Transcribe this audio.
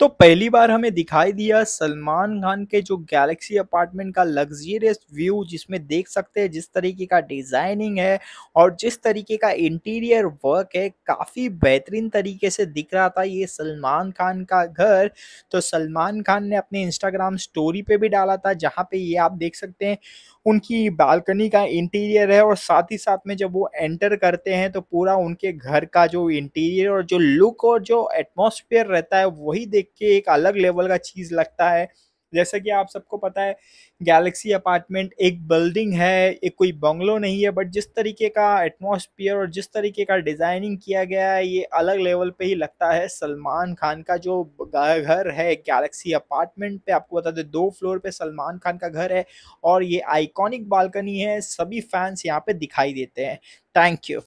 तो पहली बार हमें दिखाई दिया सलमान खान के जो गैलेक्सी अपार्टमेंट का लग्जरियस व्यू जिसमें देख सकते हैं जिस तरीके का डिजाइनिंग है और जिस तरीके का इंटीरियर वर्क है काफी बेहतरीन तरीके से दिख रहा था ये सलमान खान का घर तो सलमान खान ने अपने इंस्टाग्राम स्टोरी पे भी डाला था जहाँ पे ये आप देख सकते हैं उनकी बालकनी का इंटीरियर है और साथ ही साथ में जब वो एंटर करते हैं तो पूरा उनके घर का जो इंटीरियर और जो लुक और जो एटमोसफियर रहता है वही देख देख के एक अलग लेवल का चीज़ लगता है जैसा कि आप सबको पता है गैलेक्सी अपार्टमेंट एक बिल्डिंग है एक कोई बंगलो नहीं है बट जिस तरीके का एटमोसफियर और जिस तरीके का डिज़ाइनिंग किया गया है ये अलग लेवल पे ही लगता है सलमान खान का जो घर है गैलेक्सी अपार्टमेंट पे आपको बता दें दो फ्लोर पे सलमान खान का घर है और ये आइकॉनिक बालकनी है सभी फैंस यहाँ पे दिखाई देते हैं थैंक यू